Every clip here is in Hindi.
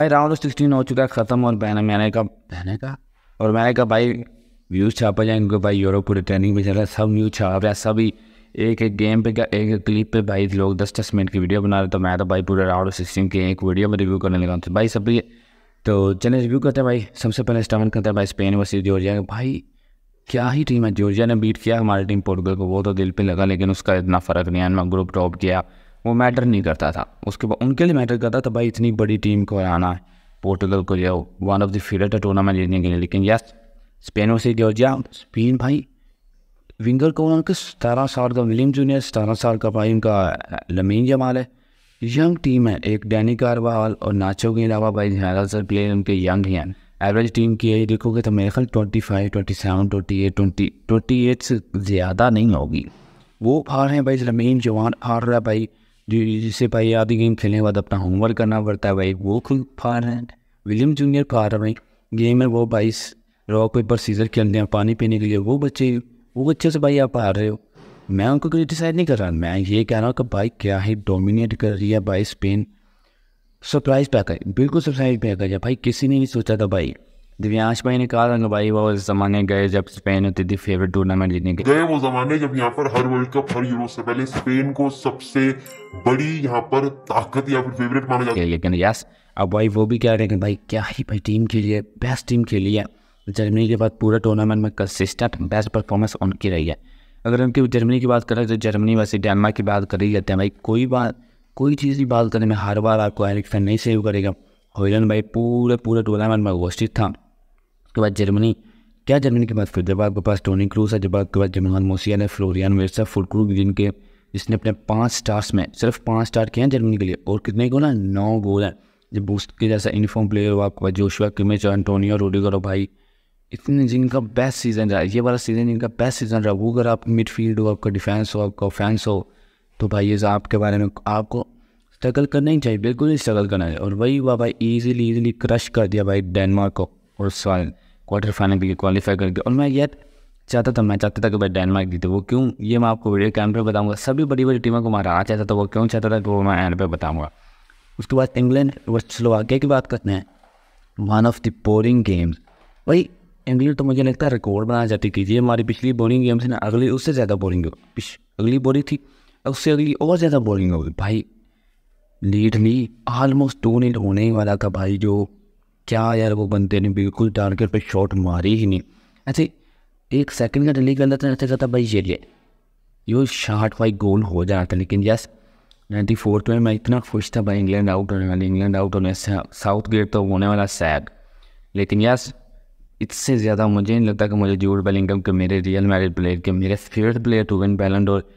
भाई राउंड ऑफ तो सिक्सटीन हो चुका है ख़त्म और बहन मैंने कहा बहने का और मैंने कहा भाई व्यूज़ छापा जाए क्योंकि भाई यूरोप पूरी ट्रेनिंग में चल रहा है सब व्यूज़ छाप रहा है सभी एक एक गेम पे क्या एक एक क्लिप पे भाई लोग दस दस मिनट की वीडियो बना रहे तो मैं तो भाई पूरे राउंड ऑफ सिक्सटीन के एक वीडियो में रिव्यू करने लगा तो भाई सभी तो चले रिव्यू करते हैं भाई सबसे पहले स्टार्ट करते हैं भाई स्पेन वर्सेज जॉर्जिया भाई क्या ही टीम है जॉर्जिया ने बीट किया हमारी टीम पोर्टुगल को वो तो दिल पर लगा लेकिन उसका इतना फ़र्क नहीं है ग्रुप टॉप किया वो मैटर नहीं करता था उसके बाद उनके लिए मैटर करता था भाई इतनी बड़ी टीम को हराना है पोर्टुगल को जो one of the favourite tournament जीतने के लिए लेकिन यस स्पेन से जॉर्जिया स्पेन भाई विंगर को उनके सतारह साल का विलियम जूनियर सतारह साल का भाई उनका लमीन जमाल है यंग टीम है एक डैनी कारवाल और नाचो के अलावा भाई ज़्यादातर प्लेयर उनके यंग ही हैं एवरेज टीम की यही देखोगे तो मेरे ख्याल twenty five twenty seven twenty eight twenty twenty eight से ज़्यादा नहीं होगी वो हार हैं भाई लमीन जवान हार रहा है भाई जिससे भाई आधी गेम खेलने के बाद अपना होमवर्क करना पड़ता है भाई वो खुद फार है विलियम जूनियर फार है भाई गेम है वो बाईस रॉक पेपर सीजर खेलते हैं पानी पीने के लिए वो बच्चे वो बच्चे से भाई आप आ रहे हो मैं उनको क्रिटिसाइज नहीं कर रहा मैं ये कह रहा हूँ कि भाई क्या है डोमिनेट कर रही है बाई स्पेन सरप्राइज पैक है बिल्कुल सरप्राइज पैक है भाई किसी ने नहीं सोचा था भाई दिव्यांश भाई ने कहा था भाई वो जमाने गए जब स्पेन होती थी फेवरेट टूर्नामेंट जीतने के गए वो जमाने जब यहाँ पर हर वर्ल्ड कप हर यूरो से पहले स्पेन को सबसे बड़ी यहाँ पर ताकत या फिर फेवरेट माना जाता है लेकिन यस अब भाई वो भी कह रहे भाई क्या ही भाई टीम के लिए बेस्ट टीम खेली है जर्मनी के बाद पूरा टूर्नामेंट में कंसिस्टेंट बेस्ट परफॉर्मेंस उनकी रही है अगर उनकी जर्मनी की बात करें तो जर्मनी वैसे डेनमार्क की बात कर ही लेते हैं भाई कोई बात कोई चीज़ की बात करने में हर बार आपको एरिक फैन नहीं सेव करेगा होलन भाई पूरे पूरे टूर्नामेंट में घोषित था उसके बाद जर्मनी क्या जर्मनी के बाद फिर जब आपके पास टोनी क्रूस है जब आपके पास जमलान मोसिया है फ्लोरियान वेरसा फुलक्रू जिनके जिसने अपने पाँच स्टार्स में सिर्फ पाँच स्टार किए हैं जर्मनी के लिए और कितने गोल हैं नौ गोल हैं जब उसके जैसा यूनिफॉर्म प्लेयर हो आपके पास जोशुआ किमिच एंटोनियो रोडिगर भाई इतने जिनका बेस्ट सीज़न रहा ये वाला सीज़न जिनका बेस्ट सीज़न रहा वो अगर आप मिडफील्ड हो आपका डिफेंस हो आपका ऑफेंस हो तो भाई ये आपके बारे में आपको स्ट्रगल करना ही चाहिए बिल्कुल ही स्ट्रगल करना चाहिए और वही हुआ भाई ईजिली ईजिली क्रश कर दिया भाई डेनमार्क को और स्वाइन क्वार्टर फाइनल के लिए क्वालिफाई कर और मैं यार चाहता था मैं चाहता था कि भाई डेनमार्क जीते वो क्यों ये मैं आपको वीडियो के पर बताऊँगा बताऊंगा सभी बड़ी बड़ी टीमों को मैं आ चाहता था वो क्यों चाहता था कि वो मैं एंड पे बताऊंगा उसके बाद इंग्लैंड वर्सेस स्लोवाकिया की बात करते हैं one of the boring games भाई इंग्लैंड तो मुझे लगता है रिकॉर्ड बनाना चाहती थी ये हमारी पिछली बोरिंग गेम थी ना अगली उससे ज़्यादा बोरिंग अगली बोरिंग थी उससे अगली और ज़्यादा बोरिंग होगी भाई लीड ली ऑलमोस्ट टू नीड होने वाला था भाई जो क्या यार वो बंदे ने बिल्कुल टारगेट पे शॉट मारी ही नहीं ऐसे अच्छा, एक सेकंड का डिले के अंदर तो कहता था भाई ये ये यो शार्ट वाई गोल हो जाना था लेकिन यस नाइन्टी फोर्थ में मैं इतना खुश था भाई इंग्लैंड आउट होने वाली इंग्लैंड आउट होने से साउथ गेट तो होने वाला सैड लेकिन यस इससे ज़्यादा मुझे नहीं लगता कि मुझे जूड बेलिंगम के मेरे रियल मैरिड प्लेयर के मेरे फेवरेट प्लेयर टूविन बैलेंड और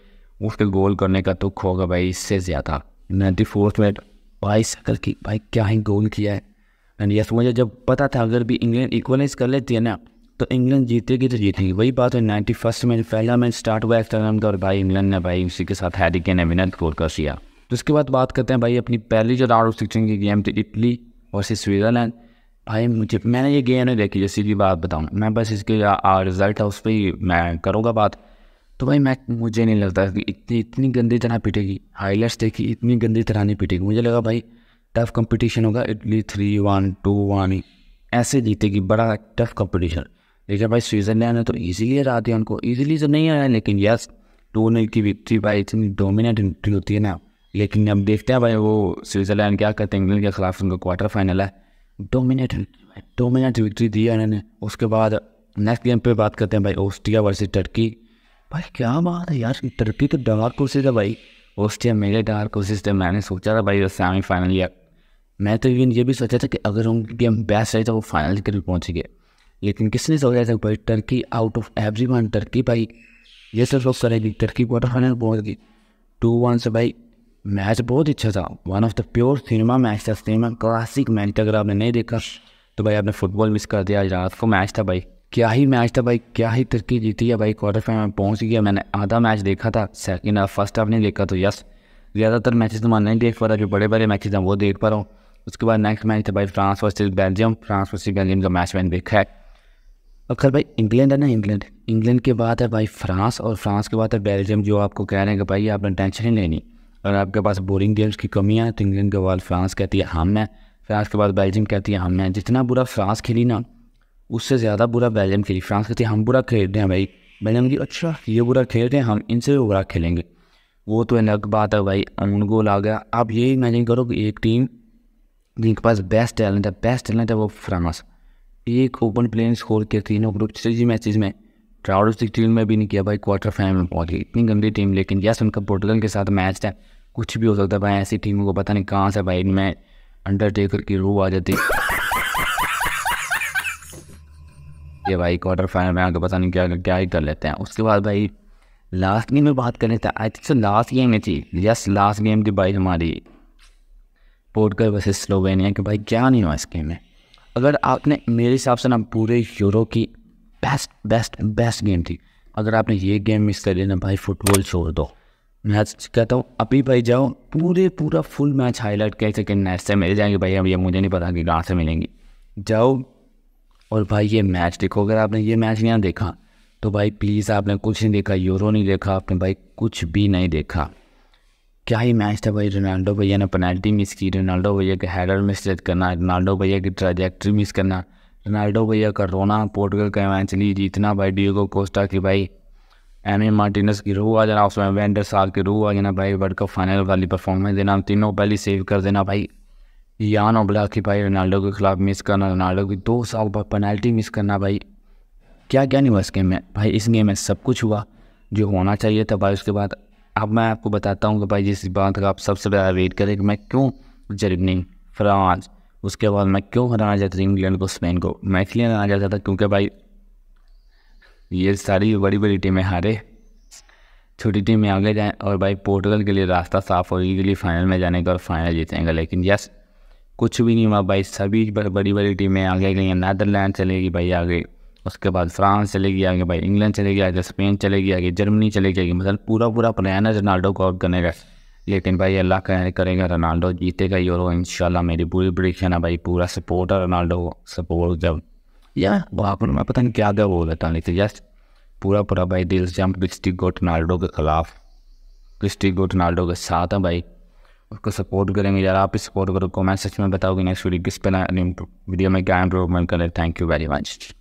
उसके गोल करने का दुख होगा भाई इससे ज़्यादा नाइन्टी फोर्थ में बाईस की भाई क्या ही गोल किया है एंड यस मुझे जब पता था अगर भी इंग्लैंड इक्वलाइज कर लेती है ना तो इंग्लैंड जीतेगी तो जीतेगी वही बात है नाइन्टी फर्स्ट में पहला मैच स्टार्ट हुआ एक्स्ट्राम का और भाई इंग्लैंड ने भाई उसी के साथ के ने विनर स्कोर कर दिया तो उसके बाद बात करते हैं भाई अपनी पहली जो राउंड ऑफ सिक्सटीन की गेम थी इटली वर्सेज स्विट्ज़रलैंड भाई मुझे मैंने ये गेम नहीं देखी जैसे भी बात बताऊँ मैं बस इसके रिजल्ट है उस पर ही मैं करूँगा बात तो भाई मैं मुझे नहीं लगता कि इतनी इतनी गंदी तरह पिटेगी हाईलाइट्स देखी इतनी गंदी तरह नहीं पिटेगी मुझे लगा भाई टफ कंपटीशन होगा Italy three one two one ऐसे जीतेगी बड़ा टफ कंपटीशन लेकिन भाई स्विट्ज़रलैंड ने तो ईजिली हरा दिया उनको ईजिली तो नहीं आया लेकिन यस टू नील की विक्ट्री भाई इतनी डोमिनेट एंट्री होती है ना लेकिन अब देखते हैं भाई वो स्विट्ज़रलैंड क्या करते हैं इंग्लैंड के खिलाफ उनका क्वार्टर फाइनल है डोमिनेट डोमिनेट विक्ट्री दी है इन्होंने उसके बाद नेक्स्ट गेम पे बात करते हैं भाई ऑस्ट्रिया वर्सेज टर्की भाई क्या बात है यार टर्की तो डार्क कोर्सेज है भाई ऑस्ट्रिया मेरे डार्क कोर्सेज थे मैंने सोचा था भाई सेमीफाइनल या मैं तो इवन ये भी सोचा था कि अगर हम गेम बेस्ट रहे तो वो फाइनल के लिए पहुँचेंगे लेकिन किसने सोचा था भाई Turkey out of everyone Turkey भाई ये सब लोग करेगी टर्की क्वार्टर फाइनल पहुँच गई टू वन से भाई मैच बहुत अच्छा था one of the pure cinema match था सिनेमा क्लासिक मैच अगर आपने नहीं देखा तो भाई आपने फुटबॉल मिस कर दिया आज रात को मैच था भाई क्या ही मैच था भाई क्या ही तुर्की जीती है भाई क्वार्टर फाइनल में पहुँच गया मैंने आधा मैच देखा था सेकेंड हाफ फर्स्ट हाफ नहीं देखा तो यस ज़्यादातर मैचेस तो मैं नहीं देख पा रहा जो बड़े बड़े मैचेस हैं वो देख पा रहा हूँ उसके बाद नेक्स्ट मैच था भाई France versus Belgium France versus Belgium का मैच मैंने देखा है खैर भाई इंग्लैंड है ना इंग्लैंड इंग्लैंड के बाद है भाई फ्रांस और फ्रांस के बाद है बेल्जियम जो आपको कह रहे हैं कि भाई आपने टेंशन ही लेनी और आपके पास बोरिंग गेम्स की कमी है तो इंग्लैंड के बाद फ्रांस कहती है हम हैं फ्रांस के बाद बेल्जियम कहती है हम हैं जितना बुरा फ्रांस खेली ना उससे ज़्यादा बुरा बेल्जियम खेली फ्रांस कहती है हम बुरा खेल रहे हैं भाई बेल्जियम की अच्छा ये बुरा खेल रहे हैं हम इनसे भी बुरा खेलेंगे वो तो अलग बात है भाई अन गोल आ गया आप ये इमेजिन करो कि एक टीम जिनके पास बेस्ट टैलेंट है बेस्ट टैलेंट है वो फ्रामस एक ओपन प्लेन स्कोर किया तीनों ग्रुप स्टेज मैचेज में ट्राउड टीम में भी नहीं किया भाई क्वार्टर फाइनल में पहुंच गई इतनी गंदी टीम लेकिन यस उनका पोर्टुगल के साथ मैच था कुछ भी हो सकता है भाई ऐसी टीमों को पता नहीं कहाँ से भाई इनमें अंडरटेकर की रूह आ जाती ये भाई क्वार्टर फाइनल में आगे पता नहीं क्या क्या ही कर लेते हैं उसके बाद भाई लास्ट गेम में बात कर लेते I think so last game में थी यस लास्ट गेम थी भाई हमारी पोर्टल वैसे स्लोवेनिया के भाई क्या नहीं हुआ इस गेम में अगर आपने मेरे हिसाब से ना पूरे यूरो की बेस्ट बेस्ट बेस्ट गेम थी अगर आपने ये गेम मिस कर लेना भाई फुटबॉल छोड़ दो मैं कहता हूँ अभी भाई जाओ पूरे पूरा फुल मैच हाईलाइट कैसे कि नेट से मिल जाएंगे भाई अब ये मुझे नहीं पता कि कहाँ से मिलेंगी जाओ और भाई ये मैच देखो अगर आपने ये मैच नहीं देखा तो भाई प्लीज़ आपने कुछ नहीं देखा यूरो नहीं देखा आपने भाई कुछ भी नहीं देखा क्या ही मैच था भाई रोनाल्डो भैया ने पेनल्टी मिस की रोनाल्डो भैया का हैडर मिसलेट करना रोनाल्डो भैया की ट्राजेक्ट्री मिस करना रोनाल्डो भैया का रोना पोर्टुगल का नहीं जीतना भाई डिगो कोस्टा की भाई एम ए मार्टिनस की रूह आ जाना उसमें वेंडर साल की रूह आ जाना भाई वर्ल्ड कप फाइनल वाली परफॉर्मेंस देना तीनों पहली सेव कर देना भाई यान ओबला की भाई रोनाल्डो के खिलाफ मिस करना रोनाल्डो की दो साल बाद पेनल्टी मिस करना भाई क्या क्या नहीं हुआ इस गेम में भाई इस गेम में सब कुछ हुआ जो होना चाहिए था भाई उसके बाद अब मैं आपको बताता हूँ कि भाई जिस बात का आप सबसे ज़्यादा वेट करें कि मैं क्यों जर्मनी फ्रांस उसके बाद मैं क्यों हराना चाहता था इंग्लैंड को स्पेन को मैं इसलिए हराना चाहता था क्योंकि भाई ये सारी बड़ी बड़ी टीमें हारे छोटी टीमें आगे जाएँ और भाई पोर्टुगल के लिए रास्ता साफ होगी के लिए फाइनल में जाने का और फाइनल जीतेंगे लेकिन यस कुछ भी नहीं हुआ भाई सभी बड़ी बड़ी टीमें आगे गई हैं नैदरलैंड चलेगी भाई आगे उसके बाद फ्रांस चले आगे भाई इंग्लैंड चले गई आगे स्पेन चले आगे जर्मनी चले गई मतलब पूरा पूरा प्लान है रोनाल्डो को आउट करने का लेकिन भाई अल्लाह का करेगा रोनाल्डो जीतेगा यूरो इन मेरी पूरी प्रडिक्शन है भाई पूरा सपोर्ट है रोनाल्डो को सपोर्ट जब या वहाँ पर मैं पता नहीं क्या क्या बोल देता हूँ लेकिन जस्ट पूरा पूरा भाई दिल से क्रिस्टी क्रिस्टिको रोनाल्डो के ख़िलाफ़ क्रिस्टिको रोनाल्डो के साथ है भाई उसको सपोर्ट करेंगे यार आप ही सपोर्ट करो कमेंट सच में बताओगे नेक्स्ट वीडियो किस पे वीडियो में क्या इम्प्रूवमेंट करें थैंक यू वेरी मच